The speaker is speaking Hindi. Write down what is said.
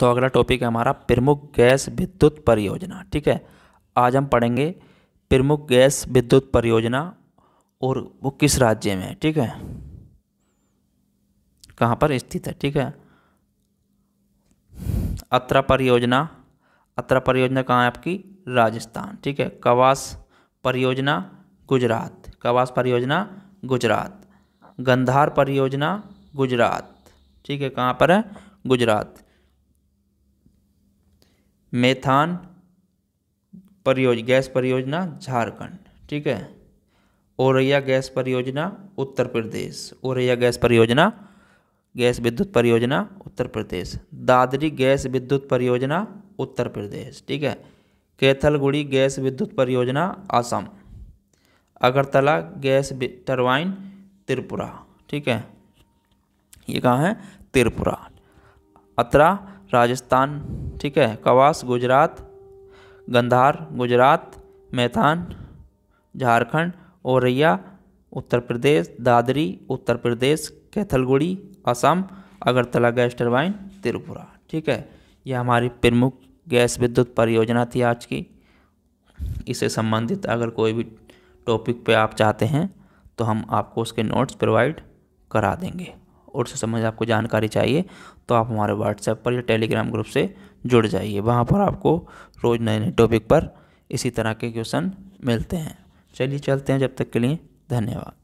तो अगला टॉपिक है हमारा प्रमुख गैस विद्युत परियोजना ठीक है आज हम पढ़ेंगे प्रमुख गैस विद्युत परियोजना और वो किस राज्य में है ठीक है कहाँ पर स्थित है ठीक है अत्रा परियोजना अत्रा परियोजना कहाँ है आपकी राजस्थान ठीक है कवास परियोजना गुजरात कवास परियोजना गुजरात गंधार परियोजना गुजरात ठीक है कहाँ पर है गुजरात मेथान परियोज गैस परियोजना झारखंड ठीक है औरैया गैस परियोजना उत्तर प्रदेश औरैया गैस परियोजना गैस विद्युत परियोजना उत्तर प्रदेश दादरी गैस विद्युत परियोजना उत्तर प्रदेश ठीक है कैथलगुड़ी गैस विद्युत परियोजना असम अगरतला गैस टरबाइन त्रिपुरा ठीक है ये कहाँ है त्रिपुरा अतरा राजस्थान ठीक है कवास गुजरात गंधार गुजरात मैथान झारखंड औरैया उत्तर प्रदेश दादरी उत्तर प्रदेश कैथलगुड़ी असम अगरतला गैस टरबाइन त्रिपुरा ठीक है यह हमारी प्रमुख गैस विद्युत परियोजना थी आज की इससे संबंधित अगर कोई भी टॉपिक पे आप चाहते हैं तो हम आपको उसके नोट्स प्रोवाइड करा देंगे और से समझ आपको जानकारी चाहिए तो आप हमारे व्हाट्सएप पर या टेलीग्राम ग्रुप से जुड़ जाइए वहाँ पर आपको रोज़ नए नए टॉपिक पर इसी तरह के क्वेश्चन मिलते हैं चलिए चलते हैं जब तक के लिए धन्यवाद